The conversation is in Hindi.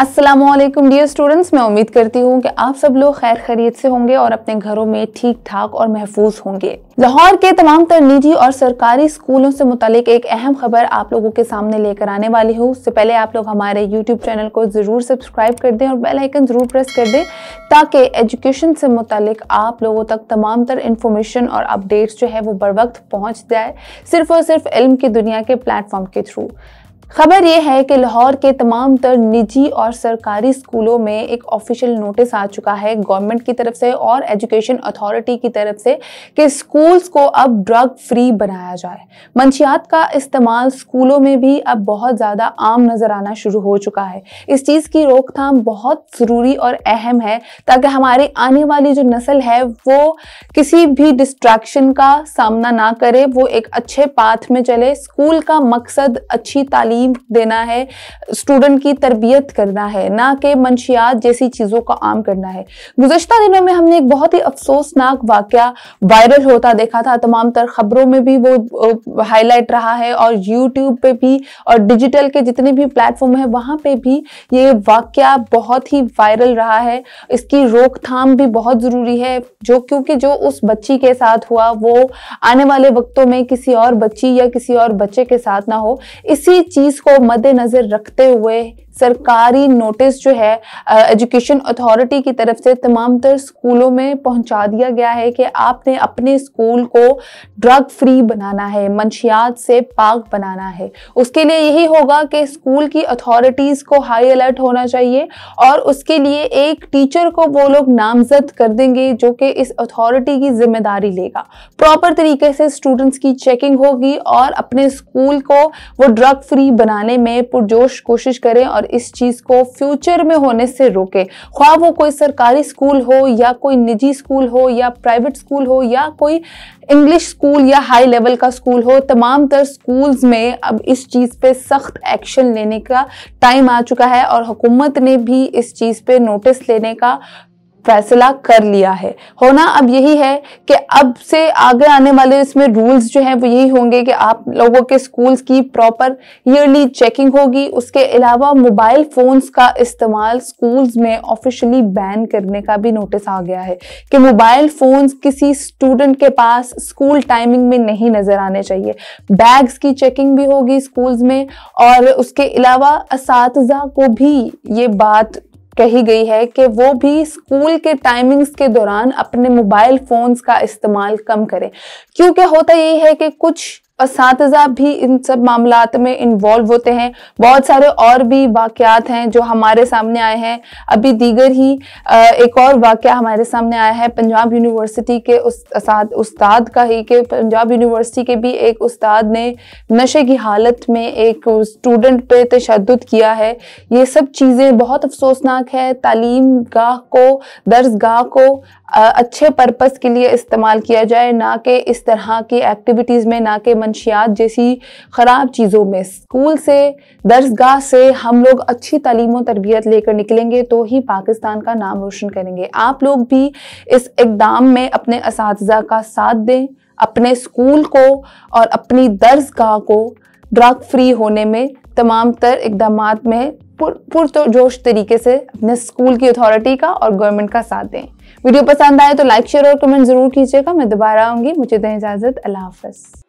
असलम डियर स्टूडेंट्स मैं उम्मीद करती हूँ कि आप सब लोग खैर खरीद से होंगे और अपने घरों में ठीक ठाक और महफूज होंगे लाहौर के तमाम तर निजी और सरकारी स्कूलों से मुतल एक अहम खबर आप लोगों के सामने लेकर आने वाली हूँ उससे पहले आप लोग हमारे यूट्यूब चैनल को ज़रूर सब्सक्राइब कर दें और बेलाइकन ज़रूर प्रेस कर दें ताकि एजुकेशन से मुतलिक आप लोगों तक तमाम तर इन्फॉर्मेशन और अपडेट्स जो है वो बर वक्त पहुँच जाए सिर्फ और सिर्फ इल्म की दुनिया के प्लेटफॉर्म के थ्रू खबर ये है कि लाहौर के तमाम तर निजी और सरकारी स्कूलों में एक ऑफिशियल नोटिस आ चुका है गवर्नमेंट की तरफ से और एजुकेशन अथॉरिटी की तरफ से कि स्कूल्स को अब ड्रग फ्री बनाया जाए मंशियात का इस्तेमाल स्कूलों में भी अब बहुत ज़्यादा आम नज़र आना शुरू हो चुका है इस चीज़ की रोकथाम बहुत ज़रूरी और अहम है ताकि हमारी आने वाली जो नस्ल है वो किसी भी डिस्ट्रैक्शन का सामना ना करे वो एक अच्छे पाथ में चले स्कूल का मकसद अच्छी तालीम तालीम देना है स्टूडेंट की तरबियत करना है ना कि मंशियात जैसी चीज़ों का आम करना है गुजशत दिनों में हमने एक बहुत ही अफसोसनाक वाक़ वायरल होता देखा था तमाम तर खबरों में भी वो हाईलाइट रहा है और यूट्यूब पर भी और डिजिटल के जितने भी प्लेटफॉर्म हैं वहाँ पर भी ये वाक़ बहुत ही वायरल रहा है इसकी रोकथाम भी बहुत ज़रूरी है जो क्योंकि जो उस बच्ची के साथ हुआ वो आने वाले वक्तों में किसी और बच्ची या किसी और बच्चे के साथ ना हो इसी चीज़ चीज को मद्देनजर रखते हुए सरकारी नोटिस जो है एजुकेशन अथॉरिटी की तरफ से तमाम तर स्कूलों में पहुंचा दिया गया है कि आपने अपने स्कूल को ड्रग फ्री बनाना है मंशियात से पाक बनाना है उसके लिए यही होगा कि स्कूल की अथॉरिटीज़ को हाई अलर्ट होना चाहिए और उसके लिए एक टीचर को वो लोग नामजद कर देंगे जो कि इस अथॉरिटी की जिम्मेदारी लेगा प्रॉपर तरीके से स्टूडेंट्स की चेकिंग होगी और अपने स्कूल को वो ड्रग फ्री बनाने में पुरजोश कोशिश करें और और इस चीज़ को फ्यूचर में होने से रोके ख्वाह वो कोई सरकारी स्कूल हो या कोई निजी स्कूल हो या प्राइवेट स्कूल हो या कोई इंग्लिश स्कूल या हाई लेवल का स्कूल हो तमाम तर स्कूल्स में अब इस चीज़ पे सख्त एक्शन लेने का टाइम आ चुका है और हुकूमत ने भी इस चीज़ पे नोटिस लेने का फैसला कर लिया है होना अब यही है कि अब से आगे आने वाले इसमें रूल्स जो हैं वो यही होंगे कि आप लोगों के स्कूल्स की प्रॉपर ईयरली चेकिंग होगी उसके अलावा मोबाइल फ़ोन्स का इस्तेमाल स्कूल्स में ऑफिशियली बैन करने का भी नोटिस आ गया है कि मोबाइल फ़ोन्स किसी स्टूडेंट के पास स्कूल टाइमिंग में नहीं नज़र आने चाहिए बैग्स की चेकिंग भी होगी स्कूल्स में और उसके अलावा इस को भी ये बात कही गई है कि वो भी स्कूल के टाइमिंग्स के दौरान अपने मोबाइल फोन्स का इस्तेमाल कम करें क्योंकि होता यही है कि कुछ और साथ हजार भी इन सब मामला में इन्वॉल्व होते हैं बहुत सारे और भी वाक़ात हैं जो हमारे सामने आए हैं अभी दीगर ही एक और वाक़ हमारे सामने आया है पंजाब यूनिवर्सिटी के उस उस्ताद का ही कि पंजाब यूनिवर्सिटी के भी एक उस्ताद ने नशे की हालत में एक स्टूडेंट पे तशद किया है ये सब चीज़ें बहुत अफसोसनाक है तालीम गाह को दर्ज गाह को अच्छे पर्पज़ के लिए इस्तेमाल किया जाए ना कि इस तरह की एक्टिविटीज़ में ना कि मन मंशियात जैसी ख़राब चीज़ों में स्कूल से दर्जगाह से हम लोग अच्छी तलीम तरबियत लेकर निकलेंगे तो ही पाकिस्तान का नाम रोशन करेंगे आप लोग भी इस इकदाम में अपने इस का साथ दें अपने स्कूल को और अपनी गाह को ड्रग फ्री होने में तमाम तर इकदाम में पुरजोश जोश तरीके से अपने स्कूल की अथॉरिटी का और गवर्नमेंट का साथ दें वीडियो पसंद आए तो लाइक शेयर और कमेंट ज़रूर कीजिएगा मैं दोबारा आऊँगी मुझे दें इजाज़त अल्लाह हाफ